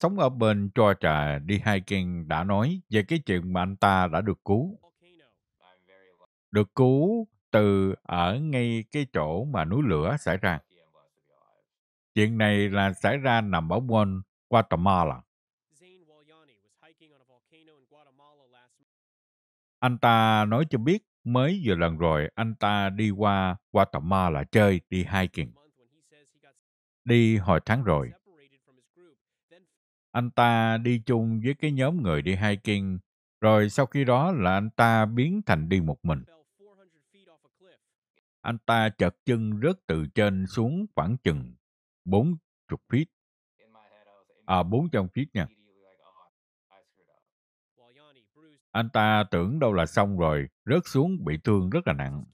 Sống ở bên Georgia đi hiking đã nói về cái chuyện mà anh ta đã được cứu. Được cứu từ ở ngay cái chỗ mà núi lửa xảy ra. Chuyện này là xảy ra nằm ở Juan, Guatemala. Anh ta nói cho biết mới vừa lần rồi anh ta đi qua Guatemala chơi đi hiking. Đi hồi tháng rồi, anh ta đi chung với cái nhóm người đi hiking, rồi sau khi đó là anh ta biến thành đi một mình. Anh ta chợt chân rớt từ trên xuống khoảng chừng 40 feet. À, 400 feet nha. Oh, anh ta tưởng đâu là xong rồi, rớt xuống bị thương rất là nặng.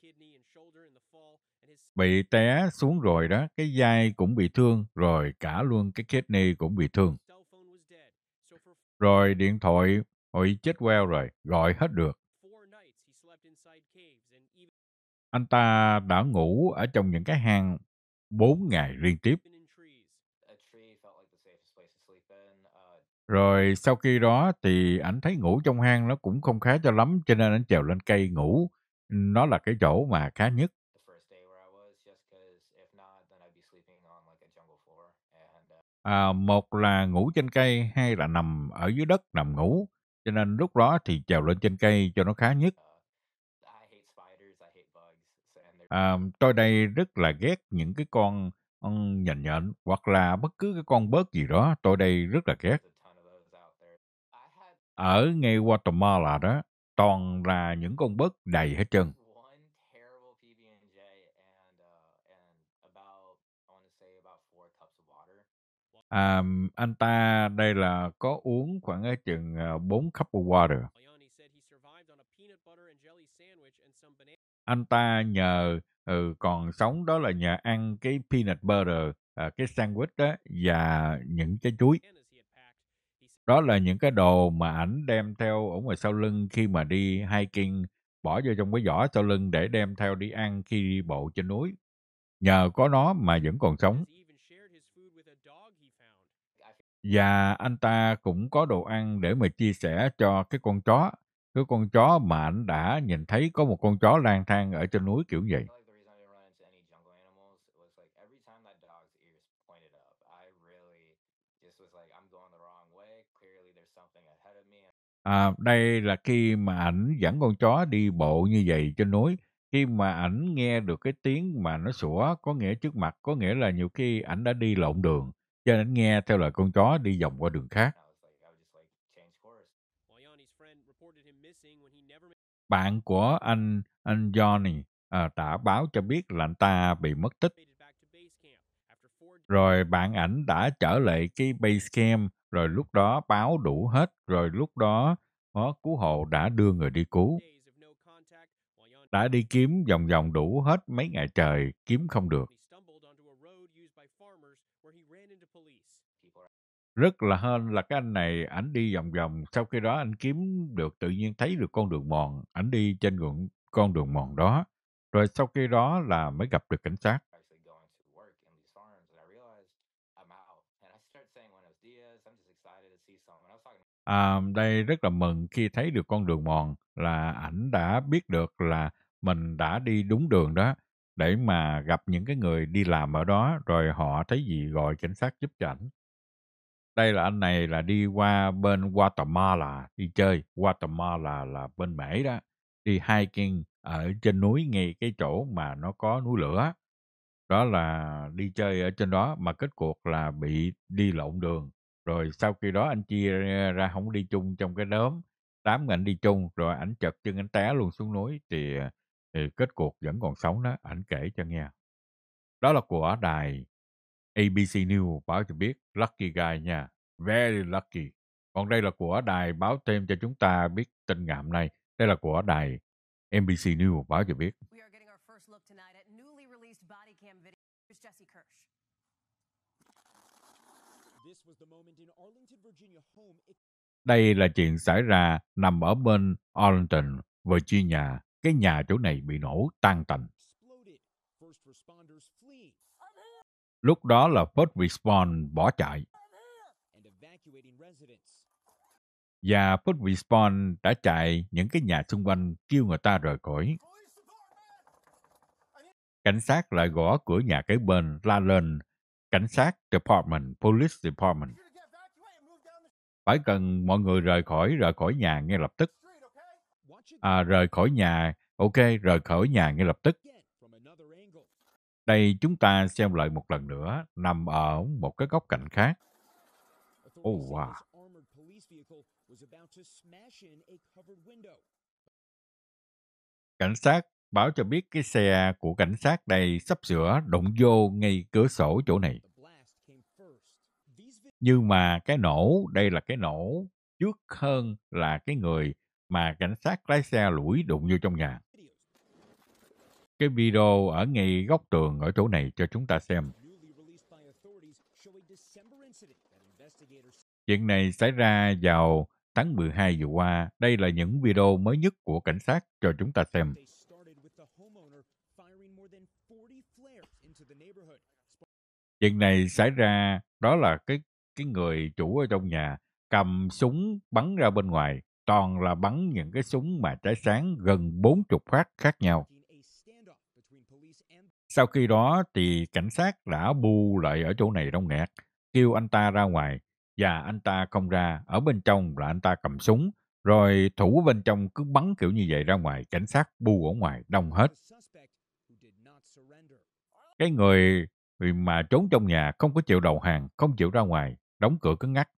Bị té xuống rồi đó, cái vai cũng bị thương, rồi cả luôn cái kidney cũng bị thương. Rồi điện thoại, ôi chết queo rồi, gọi hết được. Anh ta đã ngủ ở trong những cái hang bốn ngày liên tiếp. Uh, rồi sau khi đó thì ảnh thấy ngủ trong hang nó cũng không khá cho lắm cho nên anh trèo lên cây ngủ. Nó là cái chỗ mà khá nhất. à, một là ngủ trên cây hai là nằm ở dưới đất nằm ngủ cho nên lúc đó thì trèo lên trên cây cho nó khá nhất à, tôi đây rất là ghét những cái con nhện nhện hoặc là bất cứ cái con bớt gì đó tôi đây rất là ghét ở ngay Guatemala đó toàn là những con bớt đầy hết trơn à, anh ta đây là có uống khoảng chừng 4 ờ, cup of water. Anh ta nhờ ừ, còn sống đó là nhờ ăn cái peanut butter, à, cái sandwich đó và những trái chuối. Đó là những cái đồ mà ảnh đem theo ở ngoài sau lưng khi mà đi hiking, bỏ vô trong cái giỏ sau lưng để đem theo đi ăn khi đi bộ trên núi. Nhờ có nó mà vẫn còn sống. Và anh ta cũng có đồ ăn để mà chia sẻ cho cái con chó, cái con chó mà anh đã nhìn thấy có một con chó lang thang ở trên núi kiểu vậy. À, đây là khi mà ảnh dẫn con chó đi bộ như vậy trên núi. Khi mà ảnh nghe được cái tiếng mà nó sủa có nghĩa trước mặt, có nghĩa là nhiều khi ảnh đã đi lộn đường cho nên nghe theo lời con chó đi vòng qua đường khác. Bạn của anh anh Johnny à, đã báo cho biết là anh ta bị mất tích. Rồi bạn ảnh đã trở lại cái base camp, rồi lúc đó báo đủ hết, rồi lúc đó có ờ, cứu hộ đã đưa người đi cứu. Đã đi kiếm vòng vòng đủ hết mấy ngày trời, kiếm không được. rất là hên là cái anh này ảnh đi vòng vòng sau khi đó anh kiếm được tự nhiên thấy được con đường mòn ảnh đi trên con, con đường mòn đó rồi sau khi đó là mới gặp được cảnh sát à, đây rất là mừng khi thấy được con đường mòn là ảnh đã biết được là mình đã đi đúng đường đó để mà gặp những cái người đi làm ở đó rồi họ thấy gì gọi cảnh sát giúp cho ảnh đây là anh này là đi qua bên Guatemala đi chơi Guatemala là bên Mỹ đó đi hiking ở trên núi ngay cái chỗ mà nó có núi lửa đó là đi chơi ở trên đó mà kết cuộc là bị đi lộn đường rồi sau khi đó anh chia ra không đi chung trong cái đốm tám ảnh đi chung rồi ảnh chật chân ảnh té luôn xuống núi thì, thì kết cuộc vẫn còn sống đó ảnh kể cho nghe đó là của đài ABC News báo cho biết Lucky Guy nha, very lucky. Còn đây là của đài báo thêm cho chúng ta biết tình ngày này Đây là của đài NBC News báo cho biết. Đây là chuyện xảy ra nằm ở bên Arlington, Virginia. Cái nhà chỗ này bị nổ tan tành. Lúc đó là First Response bỏ chạy. Và First Response đã chạy những cái nhà xung quanh kêu người ta rời khỏi. Cảnh sát lại gõ cửa nhà kế bên la lên Cảnh sát Department, Police Department. Phải cần mọi người rời khỏi, rời khỏi nhà ngay lập tức. À, rời khỏi nhà, ok, rời khỏi nhà ngay lập tức đây chúng ta xem lại một lần nữa, nằm ở một cái góc cạnh khác. Oh wow. Cảnh sát báo cho biết cái xe của cảnh sát đây sắp sửa đụng vô ngay cửa sổ chỗ này. Nhưng mà cái nổ, đây là cái nổ trước hơn là cái người mà cảnh sát lái xe lủi đụng vô trong nhà cái video ở ngay góc tường ở chỗ này cho chúng ta xem. Chuyện này xảy ra vào tháng 12 vừa qua. Đây là những video mới nhất của cảnh sát cho chúng ta xem. Chuyện này xảy ra đó là cái cái người chủ ở trong nhà cầm súng bắn ra bên ngoài, toàn là bắn những cái súng mà trái sáng gần 40 phát khác nhau. Sau khi đó thì cảnh sát đã bu lại ở chỗ này đông nghẹt, kêu anh ta ra ngoài và anh ta không ra, ở bên trong là anh ta cầm súng, rồi thủ bên trong cứ bắn kiểu như vậy ra ngoài, cảnh sát bu ở ngoài đông hết. Cái người mà trốn trong nhà không có chịu đầu hàng, không chịu ra ngoài, đóng cửa cứng ngắc.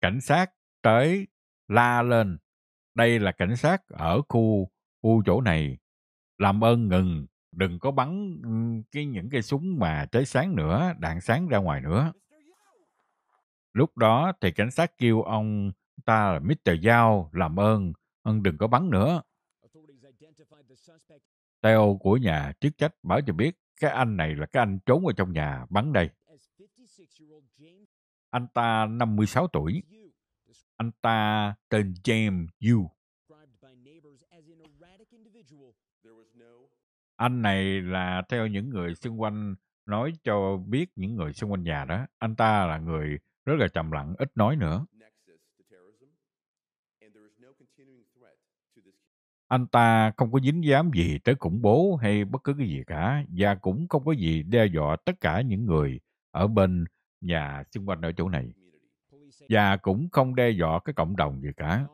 Cảnh sát tới la lên, đây là cảnh sát ở khu u chỗ này làm ơn ngừng đừng có bắn cái những cái súng mà tới sáng nữa đạn sáng ra ngoài nữa lúc đó thì cảnh sát kêu ông ta là Mr. Giao làm ơn ông đừng có bắn nữa Theo của nhà chức trách bảo cho biết cái anh này là cái anh trốn ở trong nhà bắn đây anh ta 56 tuổi anh ta tên James Yu anh này là theo những người xung quanh nói cho biết những người xung quanh nhà đó. Anh ta là người rất là trầm lặng, ít nói nữa. Anh ta không có dính dám gì tới khủng bố hay bất cứ cái gì cả, và cũng không có gì đe dọa tất cả những người ở bên nhà xung quanh ở chỗ này. Và cũng không đe dọa cái cộng đồng gì cả.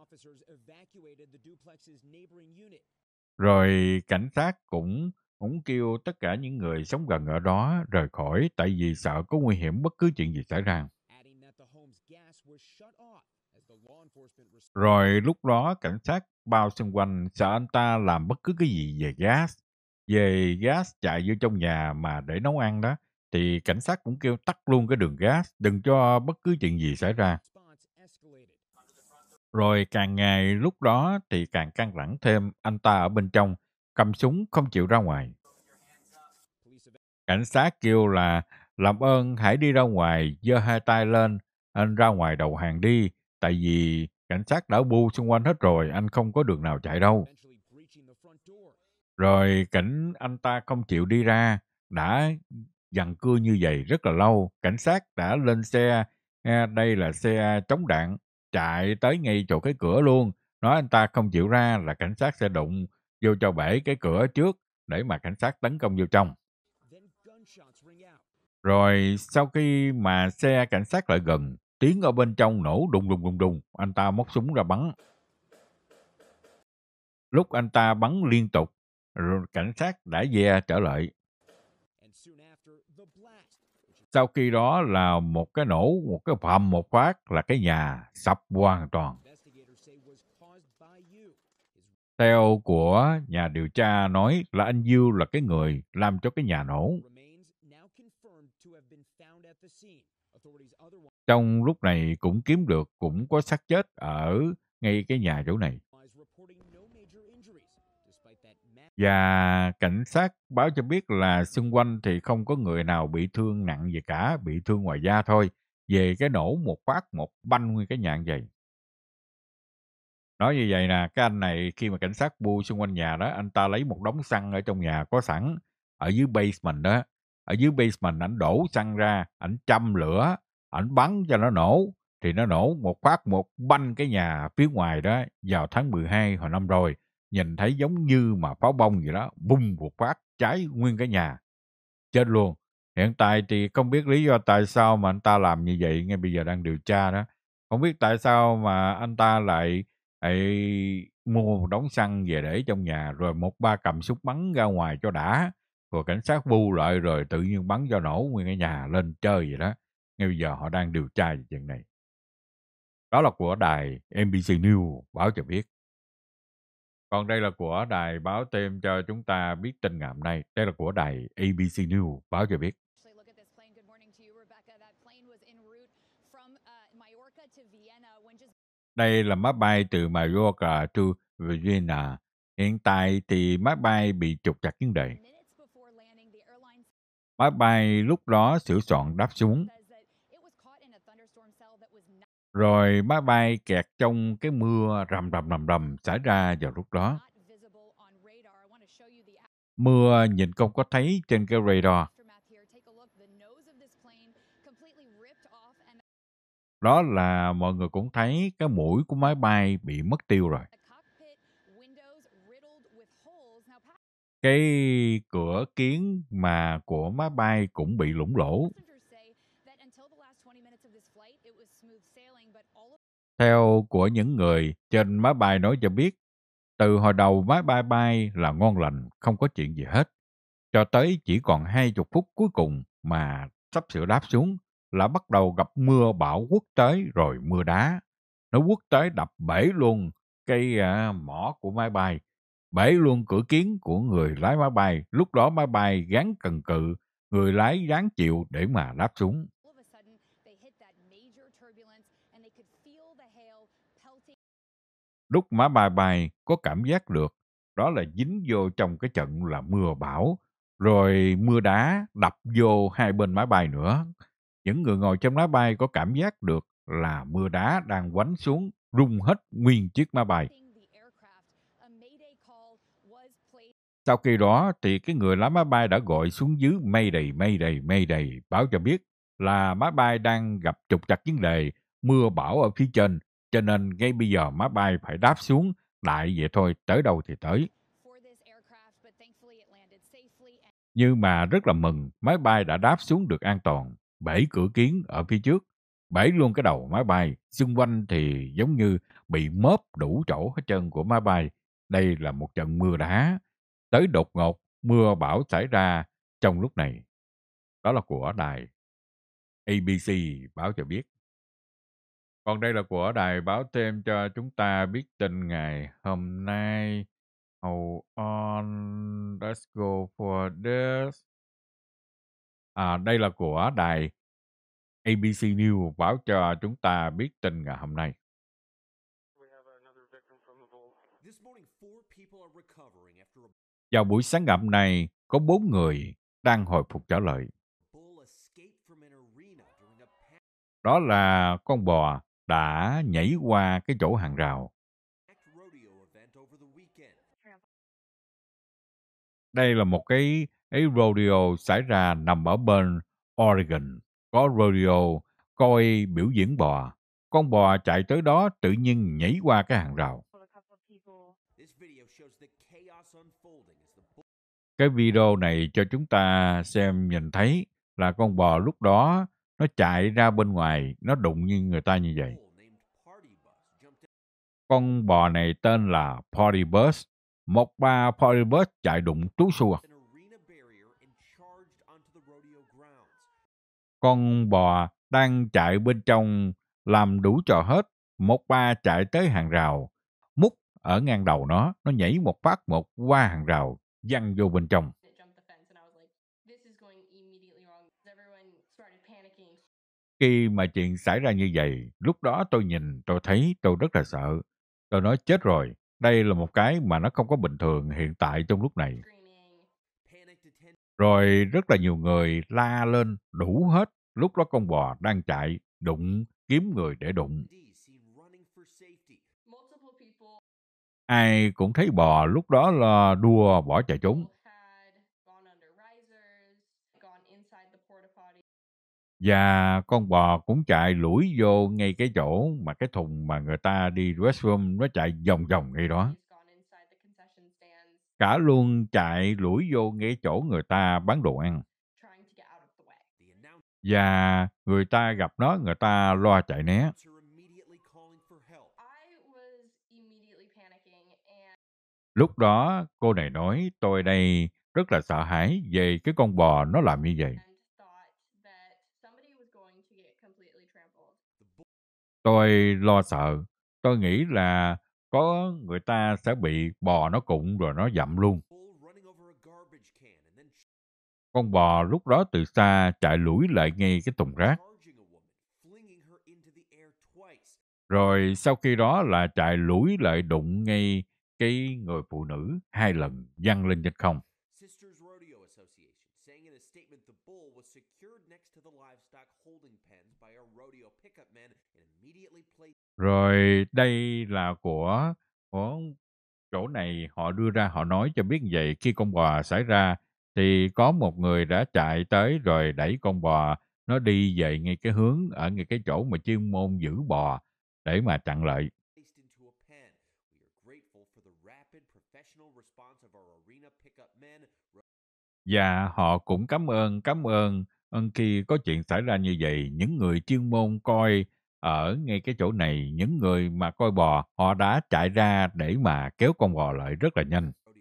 Rồi cảnh sát cũng cũng kêu tất cả những người sống gần ở đó rời khỏi tại vì sợ có nguy hiểm bất cứ chuyện gì xảy ra. Rồi lúc đó cảnh sát bao xung quanh sợ anh ta làm bất cứ cái gì về gas. Về gas chạy vô trong nhà mà để nấu ăn đó thì cảnh sát cũng kêu tắt luôn cái đường gas đừng cho bất cứ chuyện gì xảy ra. Rồi càng ngày lúc đó thì càng căng thẳng thêm, anh ta ở bên trong, cầm súng không chịu ra ngoài. Cảnh sát kêu là làm ơn hãy đi ra ngoài, giơ hai tay lên, anh ra ngoài đầu hàng đi, tại vì cảnh sát đã bu xung quanh hết rồi, anh không có đường nào chạy đâu. Rồi cảnh anh ta không chịu đi ra, đã dằn cưa như vậy rất là lâu. Cảnh sát đã lên xe, đây là xe chống đạn, chạy tới ngay chỗ cái cửa luôn. Nói anh ta không chịu ra là cảnh sát sẽ đụng vô cho bể cái cửa trước để mà cảnh sát tấn công vô trong. Rồi sau khi mà xe cảnh sát lại gần, tiếng ở bên trong nổ đùng đùng đùng đùng, anh ta móc súng ra bắn. Lúc anh ta bắn liên tục, cảnh sát đã dè trở lại sau khi đó là một cái nổ, một cái phầm một phát là cái nhà sập hoàn toàn. Theo của nhà điều tra nói là anh Diêu là cái người làm cho cái nhà nổ. Trong lúc này cũng kiếm được cũng có xác chết ở ngay cái nhà chỗ này. Và cảnh sát báo cho biết là xung quanh thì không có người nào bị thương nặng gì cả, bị thương ngoài da thôi. Về cái nổ một phát một banh nguyên cái nhà vậy. Nói như vậy nè, cái anh này khi mà cảnh sát bu xung quanh nhà đó, anh ta lấy một đống xăng ở trong nhà có sẵn, ở dưới basement đó. Ở dưới basement ảnh đổ xăng ra, ảnh châm lửa, ảnh bắn cho nó nổ. Thì nó nổ một phát một banh cái nhà phía ngoài đó vào tháng 12 hồi năm rồi nhìn thấy giống như mà pháo bông gì đó, bung một phát, cháy nguyên cái nhà. Chết luôn. Hiện tại thì không biết lý do tại sao mà anh ta làm như vậy, ngay bây giờ đang điều tra đó. Không biết tại sao mà anh ta lại lại mua một đống xăng về để trong nhà, rồi một ba cầm súng bắn ra ngoài cho đã. Rồi cảnh sát bu lại rồi tự nhiên bắn cho nổ nguyên cái nhà lên chơi vậy đó. Ngay bây giờ họ đang điều tra về chuyện này. Đó là của đài NBC News báo cho biết. Còn đây là của đài báo thêm cho chúng ta biết tình ngày hôm nay. Đây là của đài ABC News báo cho biết. Uh, đây là máy bay từ Mallorca to Vienna Hiện tại thì máy bay bị trục chặt vấn đề. Máy bay lúc đó sửa soạn đáp xuống rồi máy bay kẹt trong cái mưa rầm rầm rầm rầm xảy ra vào lúc đó. Mưa nhìn không có thấy trên cái radar. Đó là mọi người cũng thấy cái mũi của máy bay bị mất tiêu rồi. Cái cửa kiến mà của máy bay cũng bị lủng lỗ. Theo của những người trên máy bay nói cho biết, từ hồi đầu máy bay bay là ngon lành, không có chuyện gì hết. Cho tới chỉ còn 20 phút cuối cùng mà sắp sửa đáp xuống là bắt đầu gặp mưa bão quốc tế rồi mưa đá. Nó quốc tế đập bể luôn cây à, mỏ của máy bay, bể luôn cửa kiến của người lái máy bay. Lúc đó máy bay gán cần cự, người lái gán chịu để mà đáp xuống. Lúc Mã Bài Bài có cảm giác được đó là dính vô trong cái trận là mưa bão, rồi mưa đá đập vô hai bên máy bay nữa. Những người ngồi trong máy bay có cảm giác được là mưa đá đang quánh xuống, rung hết nguyên chiếc máy bay. Sau khi đó thì cái người lái máy bay đã gọi xuống dưới mây đầy mây đầy mây đầy báo cho biết là máy bay đang gặp trục trặc vấn đề mưa bão ở phía trên cho nên ngay bây giờ máy bay phải đáp xuống lại vậy thôi, tới đâu thì tới. Nhưng mà rất là mừng, máy bay đã đáp xuống được an toàn, bể cửa kiến ở phía trước, bể luôn cái đầu máy bay, xung quanh thì giống như bị mớp đủ chỗ hết trơn của máy bay. Đây là một trận mưa đá, tới đột ngột, mưa bão xảy ra trong lúc này. Đó là của đài ABC báo cho biết. Còn đây là của đài báo thêm cho chúng ta biết tin ngày hôm nay. Hold on, let's go for this. À, đây là của đài ABC News báo cho chúng ta biết tin ngày hôm nay. Vào buổi sáng ngày hôm nay, có bốn người đang hồi phục trở lại. Đó là con bò đã nhảy qua cái chỗ hàng rào. Đây là một cái, cái rodeo xảy ra nằm ở bên Oregon. Có rodeo coi biểu diễn bò. Con bò chạy tới đó tự nhiên nhảy qua cái hàng rào. Cái video này cho chúng ta xem nhìn thấy là con bò lúc đó nó chạy ra bên ngoài, nó đụng như người ta như vậy. Con bò này tên là Party Bus. Một ba Party Bus chạy đụng tú xua. Con bò đang chạy bên trong làm đủ trò hết. Một ba chạy tới hàng rào, múc ở ngang đầu nó, nó nhảy một phát một qua hàng rào, văng vô bên trong. Khi mà chuyện xảy ra như vậy, lúc đó tôi nhìn, tôi thấy tôi rất là sợ. Tôi nói chết rồi, đây là một cái mà nó không có bình thường hiện tại trong lúc này. Rồi rất là nhiều người la lên đủ hết, lúc đó con bò đang chạy, đụng, kiếm người để đụng. Ai cũng thấy bò lúc đó là đua bỏ chạy trốn. Và con bò cũng chạy lủi vô ngay cái chỗ mà cái thùng mà người ta đi restroom nó chạy vòng vòng ngay đó. Cả luôn chạy lủi vô ngay chỗ người ta bán đồ ăn. Và người ta gặp nó, người ta lo chạy né. Lúc đó cô này nói tôi đây rất là sợ hãi về cái con bò nó làm như vậy. Tôi lo sợ, tôi nghĩ là có người ta sẽ bị bò nó cụng rồi nó dậm luôn. Con bò lúc đó từ xa chạy lủi lại ngay cái thùng rác. Rồi sau khi đó là chạy lủi lại đụng ngay cái người phụ nữ hai lần văng lên trên không a statement, the bull was secured next to the livestock holding pens by a rodeo pickup man and immediately placed. Rồi đây là của của chỗ này họ đưa ra họ nói cho biết vậy khi con bò xảy ra thì có một người đã chạy tới rồi đẩy con bò nó đi về ngay cái hướng ở ngay cái chỗ mà chuyên môn giữ bò để mà chặn lại Và dạ, họ cũng cảm ơn, cảm ơn ân khi có chuyện xảy ra như vậy, những người chuyên môn coi ở ngay cái chỗ này, những người mà coi bò, họ đã chạy ra để mà kéo con bò lại rất là nhanh. Và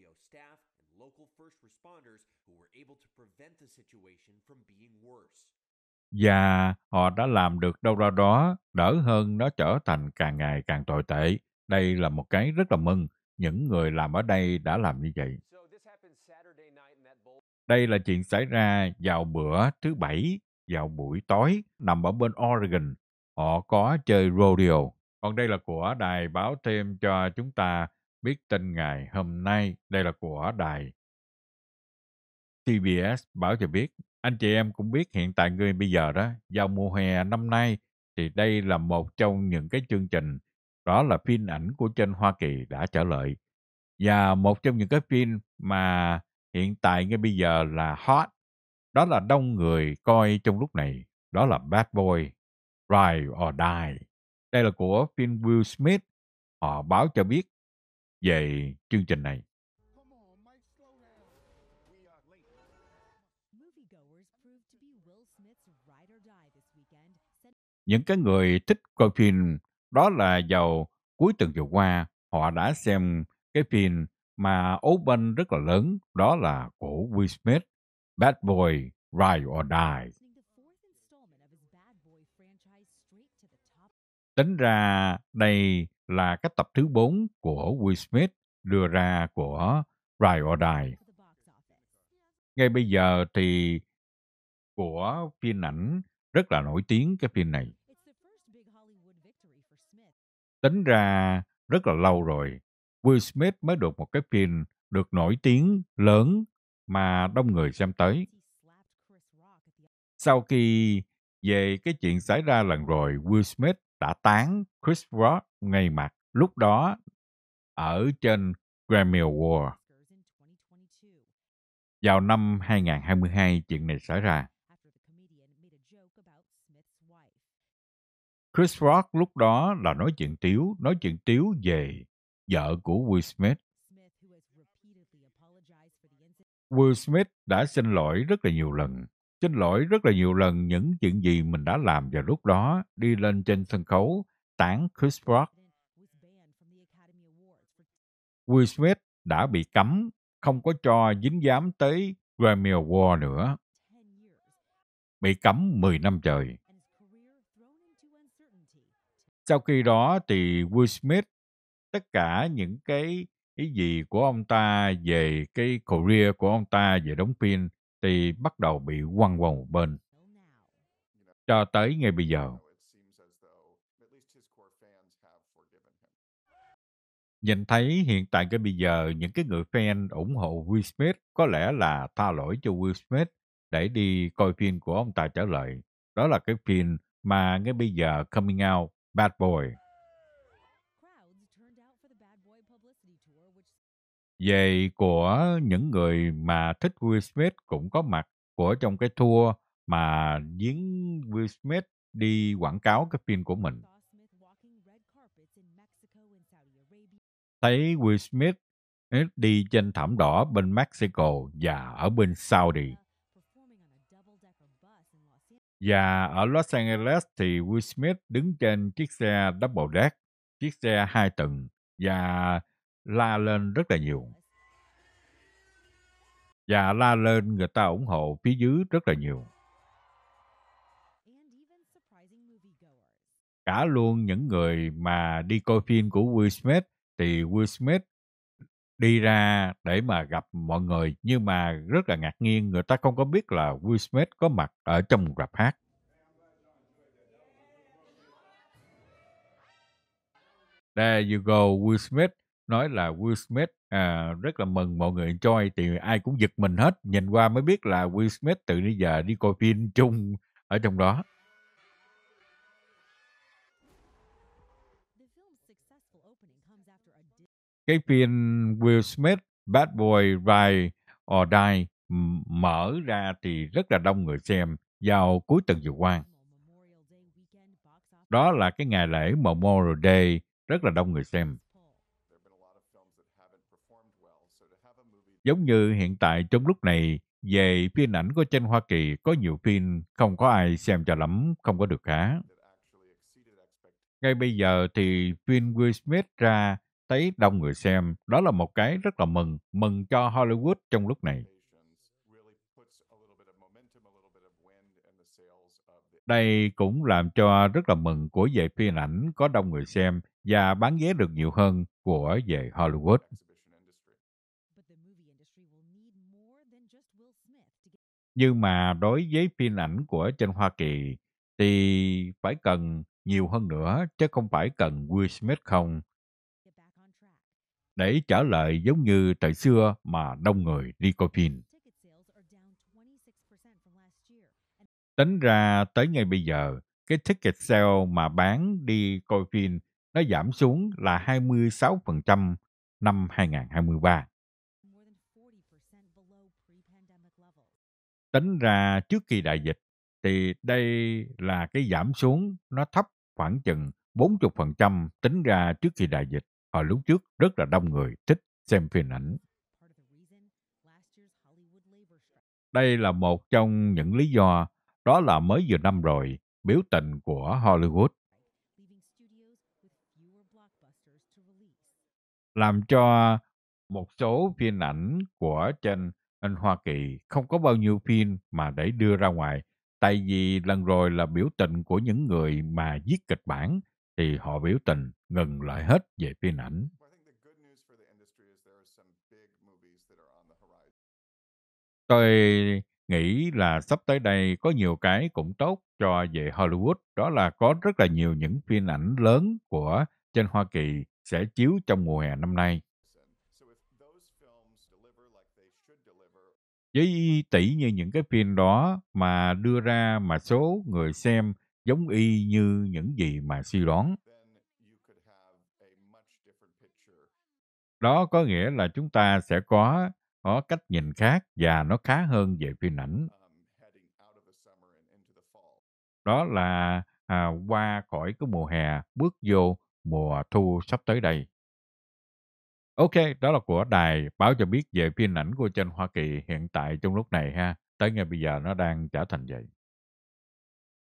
dạ, họ đã làm được đâu ra đó, đỡ hơn nó trở thành càng ngày càng tồi tệ. Đây là một cái rất là mừng, những người làm ở đây đã làm như vậy. Đây là chuyện xảy ra vào bữa thứ Bảy, vào buổi tối, nằm ở bên Oregon. Họ có chơi rodeo. Còn đây là của đài báo thêm cho chúng ta biết tin ngày hôm nay. Đây là của đài TBS báo cho biết. Anh chị em cũng biết hiện tại người bây giờ đó, vào mùa hè năm nay, thì đây là một trong những cái chương trình đó là phim ảnh của trên Hoa Kỳ đã trở lại. Và một trong những cái phim mà hiện tại ngay bây giờ là hot. Đó là đông người coi trong lúc này. Đó là Bad Boy, Ride or Die. Đây là của phim Will Smith. Họ báo cho biết về chương trình này. Những cái người thích coi phim đó là vào cuối tuần vừa qua họ đã xem cái phim mà open rất là lớn, đó là của Will Smith, Bad Boy Ride or Die. Tính ra đây là cái tập thứ 4 của Will Smith đưa ra của Ride or Die. Ngay bây giờ thì của phim ảnh rất là nổi tiếng cái phim này. Tính ra rất là lâu rồi Will Smith mới được một cái phim được nổi tiếng lớn mà đông người xem tới. Sau khi về cái chuyện xảy ra lần rồi, Will Smith đã tán Chris Rock ngay mặt lúc đó ở trên Grammy Award. Vào năm 2022, chuyện này xảy ra. Chris Rock lúc đó là nói chuyện tiếu, nói chuyện tiếu về vợ của Will Smith. Will Smith đã xin lỗi rất là nhiều lần. Xin lỗi rất là nhiều lần những chuyện gì mình đã làm vào lúc đó, đi lên trên sân khấu, tán Chris Rock. Will Smith đã bị cấm, không có cho dính dám tới Grammy Award nữa. Bị cấm 10 năm trời. Sau khi đó thì Will Smith tất cả những cái ý gì của ông ta về cái career của ông ta về đóng phim thì bắt đầu bị quăng vào một bên cho tới ngay bây giờ. Nhìn thấy hiện tại cái bây giờ những cái người fan ủng hộ Will Smith có lẽ là tha lỗi cho Will Smith để đi coi phim của ông ta trở lại. Đó là cái phim mà ngay bây giờ coming out Bad Boy dày của những người mà thích Will Smith cũng có mặt của trong cái tour mà giếng Will Smith đi quảng cáo cái phim của mình. Thấy Will Smith ừ, đi trên thảm đỏ bên Mexico và ở bên Saudi. Và ở Los Angeles thì Will Smith đứng trên chiếc xe double deck, chiếc xe hai tầng và la lên rất là nhiều. Và la lên người ta ủng hộ phía dưới rất là nhiều. Cả luôn những người mà đi coi phim của Will Smith thì Will Smith đi ra để mà gặp mọi người nhưng mà rất là ngạc nhiên người ta không có biết là Will Smith có mặt ở trong một rạp hát. There you go, Will Smith nói là Will Smith à, rất là mừng mọi người enjoy thì ai cũng giật mình hết nhìn qua mới biết là Will Smith từ bây giờ đi coi phim chung ở trong đó cái phim Will Smith Bad Boy Ride or Die mở ra thì rất là đông người xem vào cuối tuần vừa qua. Đó là cái ngày lễ Memorial Day rất là đông người xem. Giống như hiện tại trong lúc này, về phim ảnh của trên Hoa Kỳ có nhiều phim không có ai xem cho lắm, không có được cả. Ngay bây giờ thì phim Will Smith ra thấy đông người xem, đó là một cái rất là mừng, mừng cho Hollywood trong lúc này. Đây cũng làm cho rất là mừng của về phim ảnh có đông người xem và bán vé được nhiều hơn của về Hollywood. Nhưng mà đối với phim ảnh của trên Hoa Kỳ thì phải cần nhiều hơn nữa chứ không phải cần Will Smith không. Để trở lại giống như thời xưa mà đông người đi coi phim. Tính ra tới ngày bây giờ, cái ticket sale mà bán đi coi phim nó giảm xuống là 26% năm 2023. tính ra trước khi đại dịch thì đây là cái giảm xuống nó thấp khoảng chừng 40% tính ra trước khi đại dịch. Hồi lúc trước rất là đông người thích xem phim ảnh. Đây là một trong những lý do, đó là mới vừa năm rồi, biểu tình của Hollywood. Làm cho một số phim ảnh của trên anh Hoa Kỳ không có bao nhiêu phim mà để đưa ra ngoài. Tại vì lần rồi là biểu tình của những người mà viết kịch bản thì họ biểu tình ngừng lại hết về phim ảnh. Tôi nghĩ là sắp tới đây có nhiều cái cũng tốt cho về Hollywood. Đó là có rất là nhiều những phim ảnh lớn của trên Hoa Kỳ sẽ chiếu trong mùa hè năm nay. với tỷ như những cái phim đó mà đưa ra mà số người xem giống y như những gì mà suy đoán. Đó có nghĩa là chúng ta sẽ có có cách nhìn khác và nó khá hơn về phim ảnh. Đó là à, qua khỏi cái mùa hè bước vô mùa thu sắp tới đây. Ok, đó là của đài báo cho biết về phim ảnh của trên Hoa Kỳ hiện tại trong lúc này ha. Tới ngày bây giờ nó đang trở thành vậy.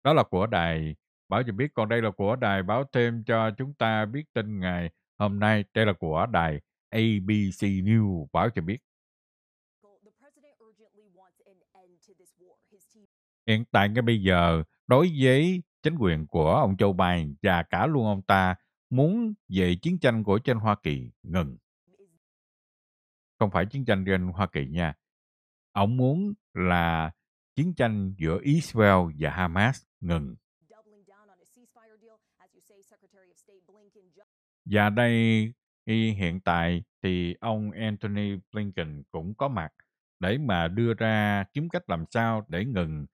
Đó là của đài báo cho biết. Còn đây là của đài báo thêm cho chúng ta biết tin ngày hôm nay. Đây là của đài ABC News báo cho biết. Hiện tại ngay bây giờ, đối với chính quyền của ông Joe Biden và cả luôn ông ta muốn về chiến tranh của trên Hoa Kỳ ngừng không phải chiến tranh trên Hoa Kỳ nha. Ông muốn là chiến tranh giữa Israel và Hamas ngừng. Và đây hiện tại thì ông Anthony Blinken cũng có mặt để mà đưa ra kiếm cách làm sao để ngừng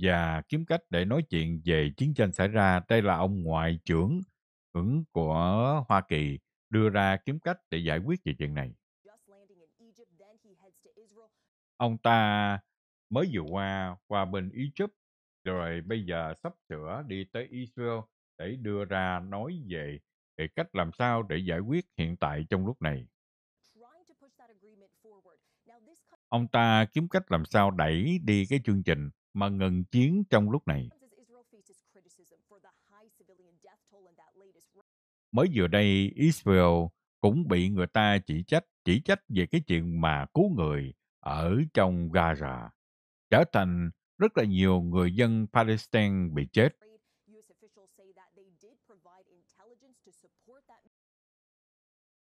và kiếm cách để nói chuyện về chiến tranh xảy ra. Đây là ông ngoại trưởng ứng của Hoa Kỳ đưa ra kiếm cách để giải quyết về chuyện này. Ông ta mới vừa qua qua bên Ý Chúc, rồi bây giờ sắp sửa đi tới Israel để đưa ra nói về để cách làm sao để giải quyết hiện tại trong lúc này. Ông ta kiếm cách làm sao đẩy đi cái chương trình mà ngừng chiến trong lúc này. Mới vừa đây, Israel cũng bị người ta chỉ trách, chỉ trách về cái chuyện mà cứu người ở trong Gaza, trở thành rất là nhiều người dân Palestine bị chết.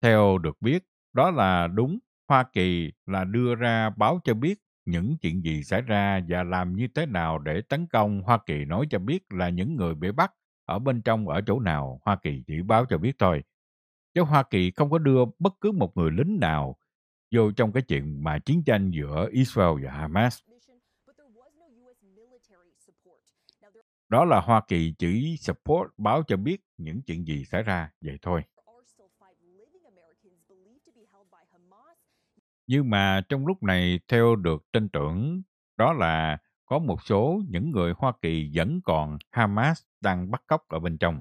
Theo được biết, đó là đúng, Hoa Kỳ là đưa ra báo cho biết những chuyện gì xảy ra và làm như thế nào để tấn công Hoa Kỳ nói cho biết là những người bị bắt ở bên trong ở chỗ nào Hoa Kỳ chỉ báo cho biết thôi. Chứ Hoa Kỳ không có đưa bất cứ một người lính nào vô trong cái chuyện mà chiến tranh giữa Israel và Hamas. Đó là Hoa Kỳ chỉ support báo cho biết những chuyện gì xảy ra vậy thôi. Nhưng mà trong lúc này theo được tin tưởng đó là có một số những người Hoa Kỳ vẫn còn Hamas đang bắt cóc ở bên trong.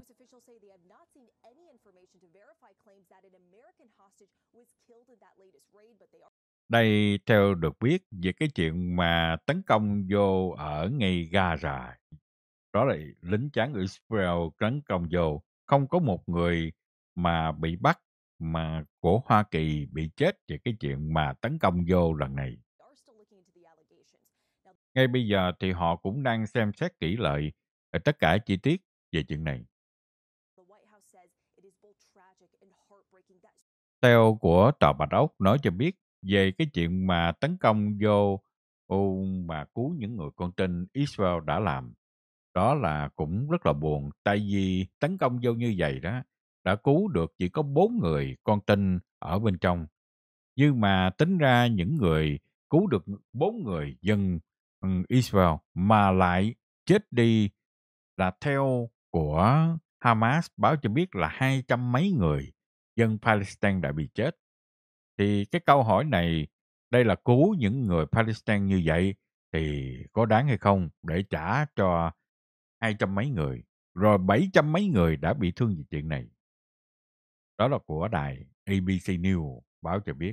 Đây theo được biết về cái chuyện mà tấn công vô ở ngay Gaza. Đó là lính tráng Israel tấn công vô. Không có một người mà bị bắt mà của Hoa Kỳ bị chết về cái chuyện mà tấn công vô lần này. Ngay bây giờ thì họ cũng đang xem xét kỹ lợi ờ, tất cả chi tiết về chuyện này. Theo của tòa Bạch Ốc nói cho biết về cái chuyện mà tấn công vô mà cứu những người con tin Israel đã làm. Đó là cũng rất là buồn, tại vì tấn công vô như vậy đó, đã cứu được chỉ có bốn người con tin ở bên trong. Nhưng mà tính ra những người cứu được bốn người dân ừ, Israel mà lại chết đi là theo của Hamas báo cho biết là hai trăm mấy người dân Palestine đã bị chết thì cái câu hỏi này, đây là cứu những người Palestine như vậy thì có đáng hay không để trả cho hai trăm mấy người, rồi bảy trăm mấy người đã bị thương vì chuyện này. Đó là của đài ABC News báo cho biết.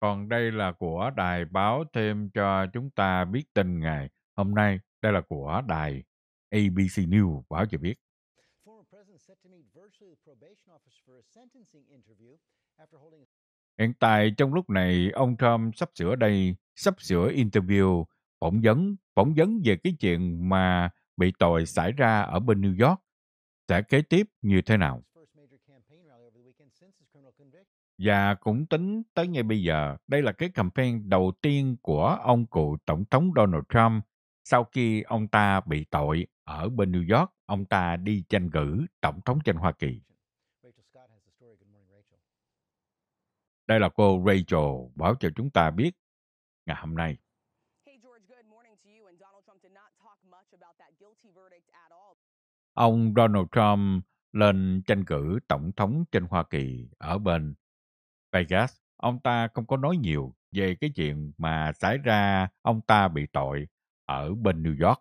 Còn đây là của đài báo thêm cho chúng ta biết tin ngày hôm nay. Đây là của đài ABC News báo cho biết. Hiện tại trong lúc này, ông Trump sắp sửa đây, sắp sửa interview, phỏng vấn, phỏng vấn về cái chuyện mà bị tội xảy ra ở bên New York sẽ kế tiếp như thế nào. Và cũng tính tới ngay bây giờ, đây là cái campaign đầu tiên của ông cựu Tổng thống Donald Trump sau khi ông ta bị tội ở bên New York, ông ta đi tranh cử Tổng thống trên Hoa Kỳ. Đây là cô Rachel báo cho chúng ta biết ngày hôm nay. Ông Donald Trump lên tranh cử tổng thống trên Hoa Kỳ ở bên Vegas. Ông ta không có nói nhiều về cái chuyện mà xảy ra ông ta bị tội ở bên New York.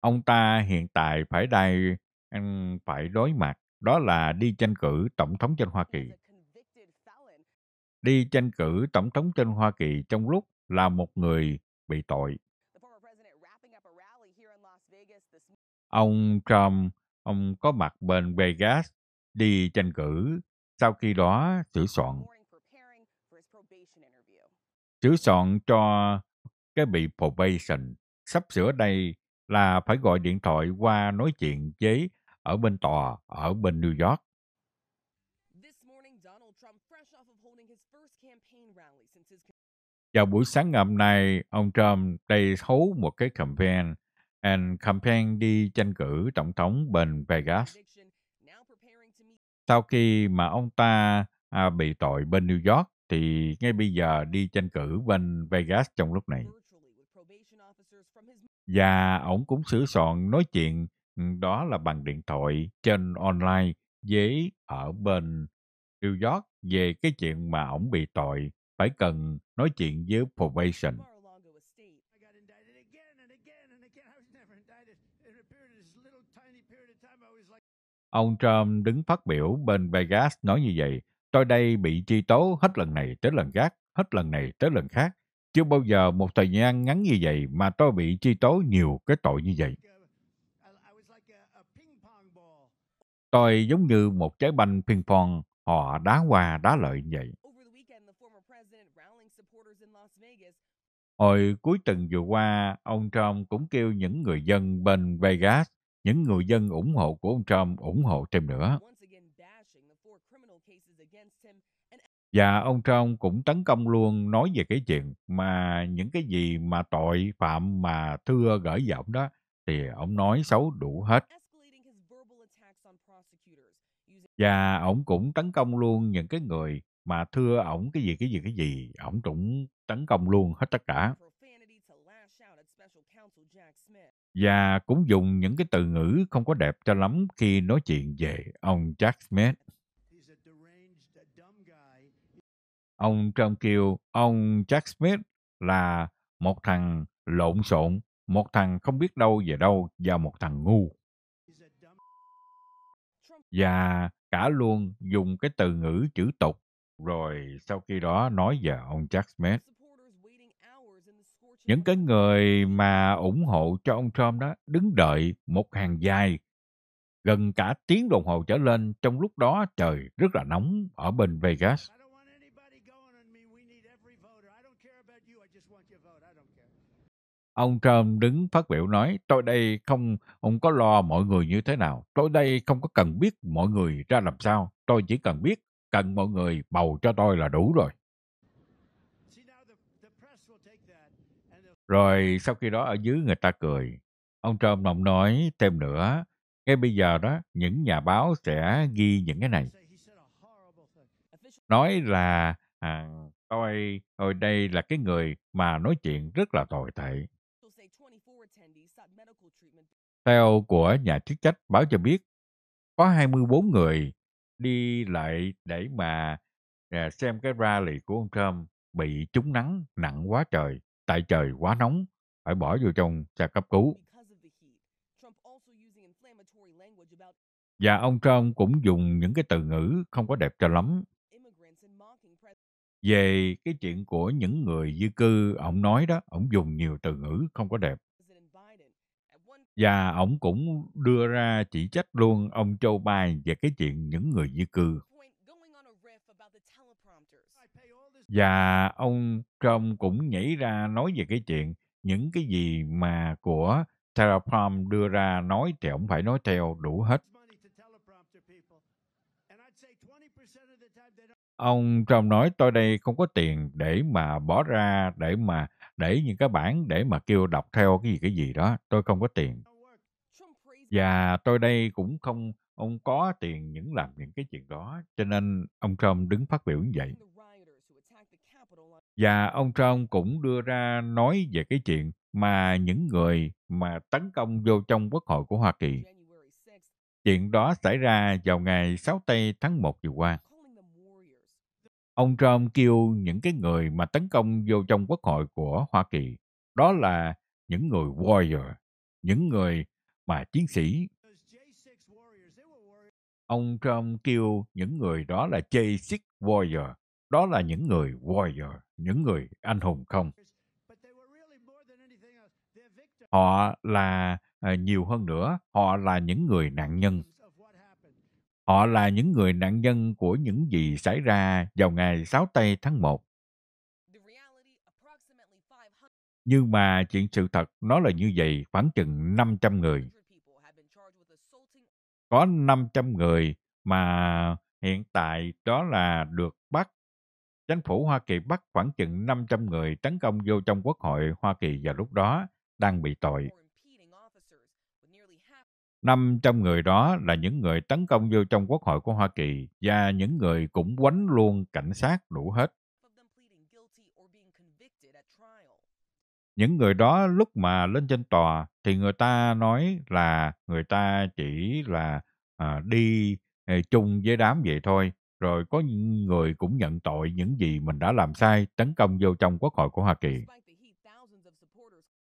Ông ta hiện tại phải đây phải đối mặt đó là đi tranh cử tổng thống trên Hoa Kỳ. Đi tranh cử tổng thống trên Hoa Kỳ trong lúc là một người bị tội. Ông Trump, ông có mặt bên Vegas đi tranh cử, sau khi đó sửa soạn. Sửa soạn cho cái bị probation. Sắp sửa đây là phải gọi điện thoại qua nói chuyện với ở bên tòa ở bên New York. Vào buổi sáng ngày hôm nay, ông Trump đầy hấu một cái campaign and campaign đi tranh cử tổng thống bên Vegas. Sau khi mà ông ta à, bị tội bên New York thì ngay bây giờ đi tranh cử bên Vegas trong lúc này. Và ông cũng sửa soạn nói chuyện đó là bằng điện thoại trên online với ở bên New York về cái chuyện mà ổng bị tội phải cần nói chuyện với probation. Ông Trump đứng phát biểu bên Vegas nói như vậy, tôi đây bị truy tố hết lần này tới lần khác, hết lần này tới lần khác. Chưa bao giờ một thời gian ngắn như vậy mà tôi bị truy tố nhiều cái tội như vậy. Tôi giống như một trái banh ping pong họ đá qua đá lợi vậy. Hồi cuối tuần vừa qua, ông Trump cũng kêu những người dân bên Vegas, những người dân ủng hộ của ông Trump ủng hộ thêm nữa. Và ông Trump cũng tấn công luôn nói về cái chuyện mà những cái gì mà tội phạm mà thưa gửi giọng đó thì ông nói xấu đủ hết và ổng cũng tấn công luôn những cái người mà thưa ổng cái gì cái gì cái gì ổng cũng tấn công luôn hết tất cả và cũng dùng những cái từ ngữ không có đẹp cho lắm khi nói chuyện về ông Jack Smith. Ông Trump kêu ông Jack Smith là một thằng lộn xộn, một thằng không biết đâu về đâu và một thằng ngu. Và cả luôn dùng cái từ ngữ chữ tục rồi sau khi đó nói về ông Jack Smith. Những cái người mà ủng hộ cho ông Trump đó đứng đợi một hàng dài gần cả tiếng đồng hồ trở lên trong lúc đó trời rất là nóng ở bên Vegas. Ông Trump đứng phát biểu nói, tôi đây không, ông có lo mọi người như thế nào. Tôi đây không có cần biết mọi người ra làm sao. Tôi chỉ cần biết, cần mọi người bầu cho tôi là đủ rồi. Rồi sau khi đó ở dưới người ta cười. Ông Trump ông nói thêm nữa, ngay bây giờ đó, những nhà báo sẽ ghi những cái này. Nói là à, tôi, tôi đây là cái người mà nói chuyện rất là tồi tệ. Theo của nhà chức trách báo cho biết, có 24 người đi lại để mà à, xem cái rally của ông Trump bị trúng nắng nặng quá trời, tại trời quá nóng, phải bỏ vô trong xe cấp cứu. Và ông Trump cũng dùng những cái từ ngữ không có đẹp cho lắm. Về cái chuyện của những người di cư, ông nói đó, ông dùng nhiều từ ngữ không có đẹp. Và ổng cũng đưa ra chỉ trách luôn ông Joe Biden về cái chuyện những người di cư. Và ông Trump cũng nhảy ra nói về cái chuyện những cái gì mà của Terrapalm đưa ra nói thì ông phải nói theo đủ hết. Ông Trump nói tôi đây không có tiền để mà bỏ ra để mà để những cái bản để mà kêu đọc theo cái gì cái gì đó tôi không có tiền và tôi đây cũng không ông có tiền những làm những cái chuyện đó cho nên ông Trump đứng phát biểu như vậy và ông Trump cũng đưa ra nói về cái chuyện mà những người mà tấn công vô trong quốc hội của Hoa Kỳ chuyện đó xảy ra vào ngày 6 tây tháng 1 vừa qua ông Trump kêu những cái người mà tấn công vô trong quốc hội của Hoa Kỳ đó là những người warrior, những người mà chiến sĩ. Ông Trump kêu những người đó là J6 warrior, đó là những người warrior, những người anh hùng không. Họ là à, nhiều hơn nữa, họ là những người nạn nhân. Họ là những người nạn nhân của những gì xảy ra vào ngày 6 Tây tháng 1. Nhưng mà chuyện sự thật nó là như vậy, khoảng chừng 500 người. Có 500 người mà hiện tại đó là được bắt. Chính phủ Hoa Kỳ bắt khoảng chừng 500 người tấn công vô trong Quốc hội Hoa Kỳ và lúc đó đang bị tội. Năm trong người đó là những người tấn công vô trong quốc hội của Hoa Kỳ và những người cũng quánh luôn cảnh sát đủ hết. Những người đó lúc mà lên trên tòa thì người ta nói là người ta chỉ là à, đi ờ, chung với đám vậy thôi. Rồi có người cũng nhận tội những gì mình đã làm sai tấn công vô trong quốc hội của Hoa Kỳ.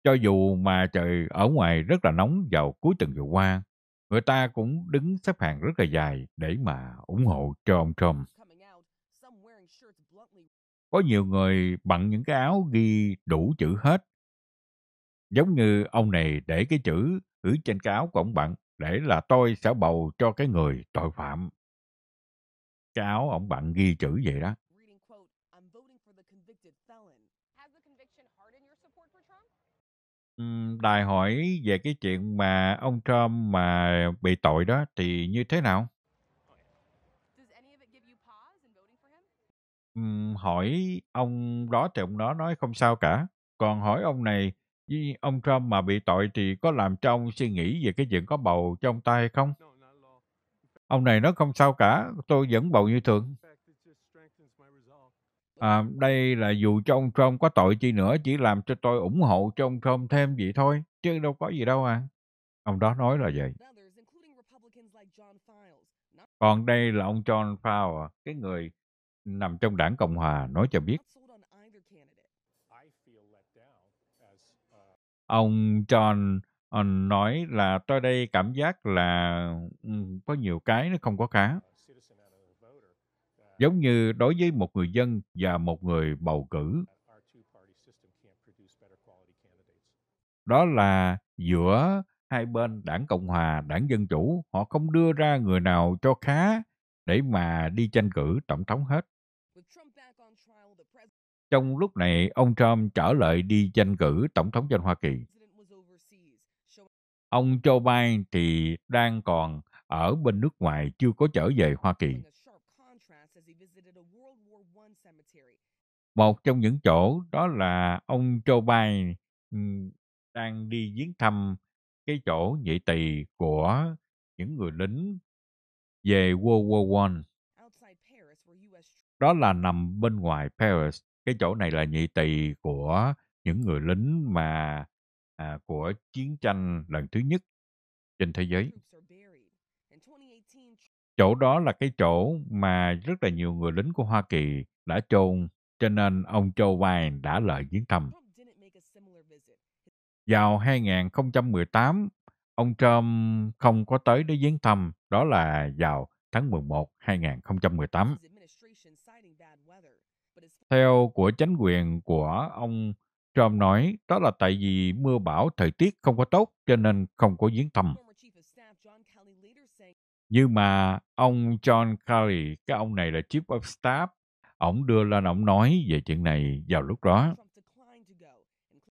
Cho dù mà trời ở ngoài rất là nóng vào cuối tuần vừa qua, người ta cũng đứng xếp hàng rất là dài để mà ủng hộ cho ông Trump. Có nhiều người bận những cái áo ghi đủ chữ hết. Giống như ông này để cái chữ ở trên cái áo của ông bận để là tôi sẽ bầu cho cái người tội phạm. Cái áo ông bận ghi chữ vậy đó. Đài hỏi về cái chuyện mà ông Trump mà bị tội đó thì như thế nào? hỏi ông đó thì ông đó nói không sao cả. Còn hỏi ông này, ông Trump mà bị tội thì có làm cho ông suy nghĩ về cái chuyện có bầu trong tay hay không? Ông này nói không sao cả, tôi vẫn bầu như thường à, đây là dù cho ông Trump có tội chi nữa chỉ làm cho tôi ủng hộ cho ông Trump thêm vậy thôi, chứ đâu có gì đâu à. Ông đó nói là vậy. Còn đây là ông John Fowler, cái người nằm trong đảng Cộng Hòa, nói cho biết. Uh, ông John ờ, nói là tôi đây cảm giác là ừ, có nhiều cái nó không có khá giống như đối với một người dân và một người bầu cử. Đó là giữa hai bên đảng Cộng Hòa, đảng Dân Chủ, họ không đưa ra người nào cho khá để mà đi tranh cử tổng thống hết. Trong lúc này, ông Trump trở lại đi tranh cử tổng thống dân Hoa Kỳ. Ông Joe Biden thì đang còn ở bên nước ngoài chưa có trở về Hoa Kỳ. một trong những chỗ đó là ông Joe Biden đang đi viếng thăm cái chỗ nhị tỳ của những người lính về World War I. Đó là nằm bên ngoài Paris. Cái chỗ này là nhị tỳ của những người lính mà à, của chiến tranh lần thứ nhất trên thế giới. Chỗ đó là cái chỗ mà rất là nhiều người lính của Hoa Kỳ đã chôn cho nên ông Joe Biden đã lợi viếng thăm. Vào 2018, ông Trump không có tới để viếng thăm, đó là vào tháng 11 2018. Theo của chính quyền của ông Trump nói, đó là tại vì mưa bão thời tiết không có tốt cho nên không có viếng thăm. Nhưng mà ông John Kelly, cái ông này là Chief of Staff ổng đưa lên ổng nói về chuyện này vào lúc đó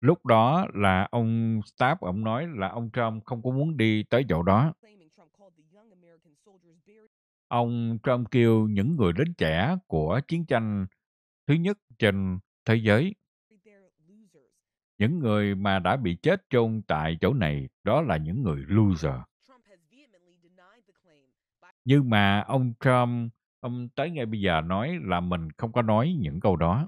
lúc đó là ông Staff ông nói là ông Trump không có muốn đi tới chỗ đó ông Trump kêu những người lính trẻ của chiến tranh thứ nhất trên thế giới những người mà đã bị chết chôn tại chỗ này đó là những người loser nhưng mà ông Trump Ông tới ngay bây giờ nói là mình không có nói những câu đó.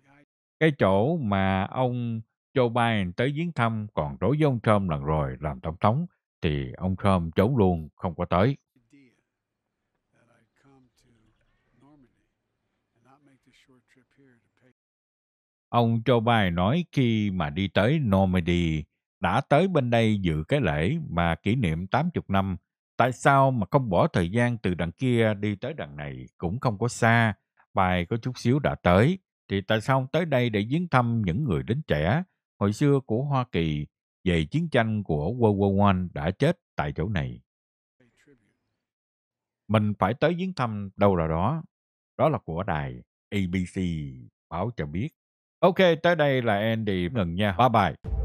Dạ, cái chỗ mà ông Joe Biden tới viếng thăm còn đối với ông Trump lần rồi làm tổng thống thì ông Trump trốn luôn không có tới. Ông Joe Biden nói khi mà đi tới Normandy đã tới bên đây dự cái lễ mà kỷ niệm 80 năm Tại sao mà không bỏ thời gian từ đằng kia đi tới đằng này cũng không có xa, bài có chút xíu đã tới, thì tại sao không tới đây để viếng thăm những người đến trẻ hồi xưa của Hoa Kỳ về chiến tranh của World War One đã chết tại chỗ này? Mình phải tới viếng thăm đâu là đó. Đó là của đài ABC báo cho biết. Ok, tới đây là Andy ngừng nha. Bye bye.